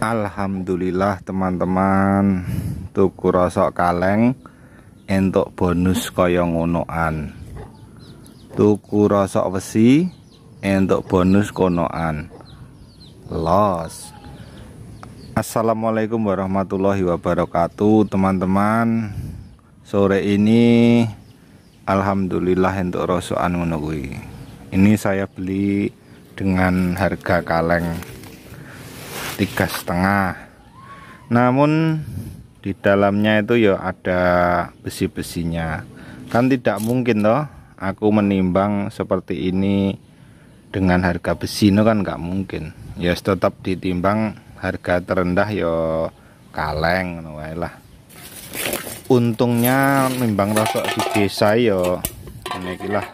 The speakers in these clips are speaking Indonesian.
Alhamdulillah teman-teman tuku rosok kaleng entuk bonus kaya ngonoan tuku rosok besi entuk bonus konoan los Assalamualaikum warahmatullahi wabarakatuh teman-teman sore ini Alhamdulillah entuk rosokan ngono ini saya beli dengan harga kaleng tiga setengah namun di dalamnya itu ya ada besi-besinya kan tidak mungkin toh aku menimbang seperti ini dengan harga besi itu kan nggak mungkin ya yes, tetap ditimbang harga terendah yo ya kaleng wae lah untungnya nimbang rosok di desa yo ya, ini lah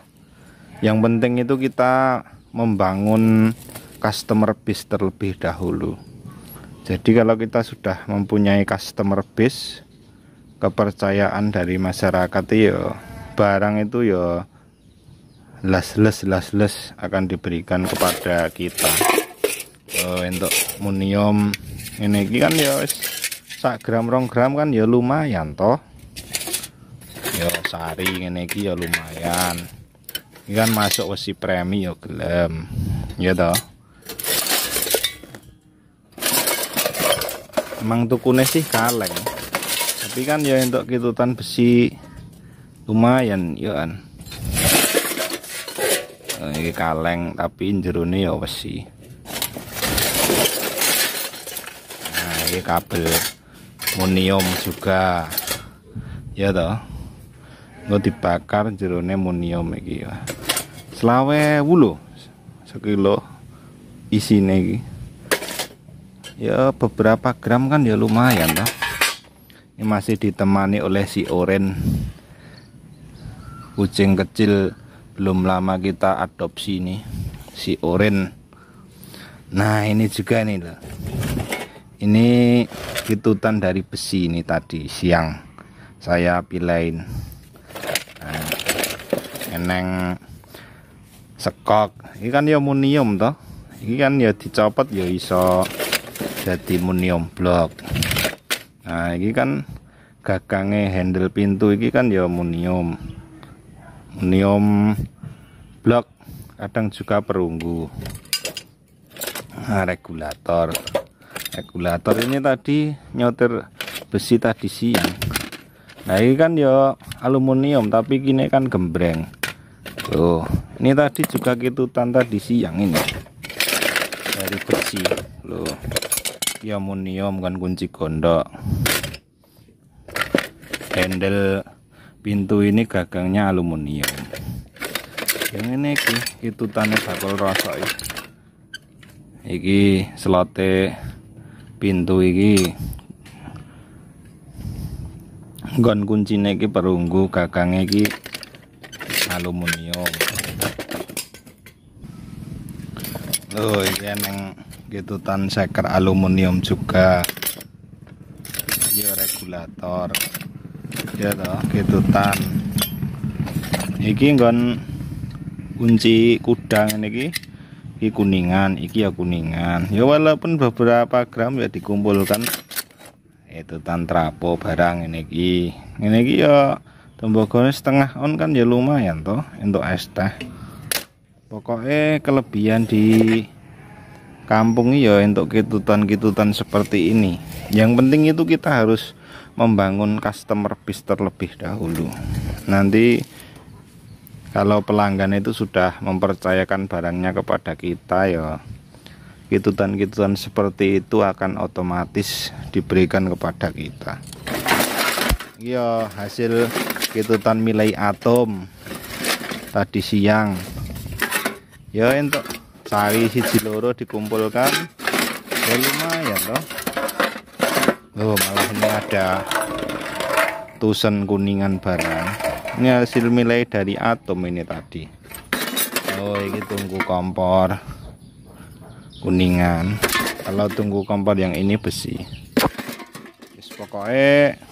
yang penting itu kita membangun customer base terlebih dahulu jadi kalau kita sudah mempunyai customer base kepercayaan dari masyarakat yo ya, barang itu yo las les las les akan diberikan kepada kita oh, untuk munium ini kan ya sak gram rong gram kan ya lumayan toh ya sari ini ya lumayan ini kan masuk si premi ya gelem ya toh emang tukune sih kaleng tapi kan ya untuk kitutan besi lumayan ya kan eh, ini kaleng tapi jerone ya besi nah ini kabel monium juga ya toh nggak dibakar jerone monium ini ya selawe wulu sekilo isi ini ya beberapa gram kan ya lumayan lah ini masih ditemani oleh si oren kucing kecil belum lama kita adopsi nih si oren nah ini juga nih loh. ini kitutan dari besi ini tadi siang saya pilain nah, eneng sekok ini kan ya munium toh ini kan ya dicopot ya iso jadi munium blok nah ini kan gagangnya handle pintu ini kan ya munium munium blok kadang juga perunggu nah, regulator regulator ini tadi nyotir besi tadi siang nah ini kan ya aluminium tapi gini kan gembreng tuh ini tadi juga tanda di siang ini dari besi loh Aluminium kan kunci gondok handle pintu ini gagangnya aluminium yang ini iki itu tanah bakul rosok iki slote pintu iki gon kuncine iki perunggu gagangnya iki aluminium oh iya neng gitu tan seker aluminium juga ya regulator ya toh gitu tan ini kan kunci kudang ini iki kuningan iki ya kuningan ya walaupun beberapa gram ya dikumpulkan itu tan trapo barang ini ki ini ki ya tembakonya setengah on kan ya lumayan toh untuk es teh pokoknya kelebihan di kampung ya untuk kitutan-kitutan seperti ini yang penting itu kita harus membangun customer base terlebih dahulu nanti kalau pelanggan itu sudah mempercayakan barangnya kepada kita ya kitutan-kitutan seperti itu akan otomatis diberikan kepada kita ya hasil kitutan nilai atom tadi siang ya untuk sari siji loro dikumpulkan ya lumayan loh loh malah ini ada tusen kuningan barang ini hasil nilai dari atom ini tadi oh ini tunggu kompor kuningan kalau tunggu kompor yang ini besi yes, pokoknya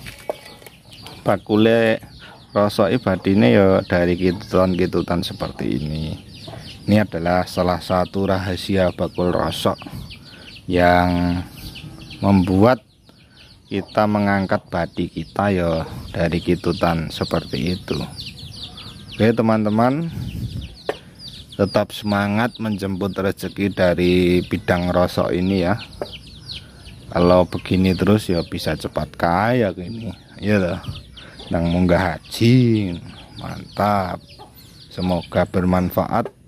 bakule rosok ibadine ya dari kitutan-kitutan seperti ini ini adalah salah satu rahasia bakul rosok yang membuat kita mengangkat badi kita ya dari kitutan seperti itu oke teman-teman tetap semangat menjemput rezeki dari bidang rosok ini ya kalau begini terus ya bisa cepat kaya ini ya loh yang munggah haji mantap semoga bermanfaat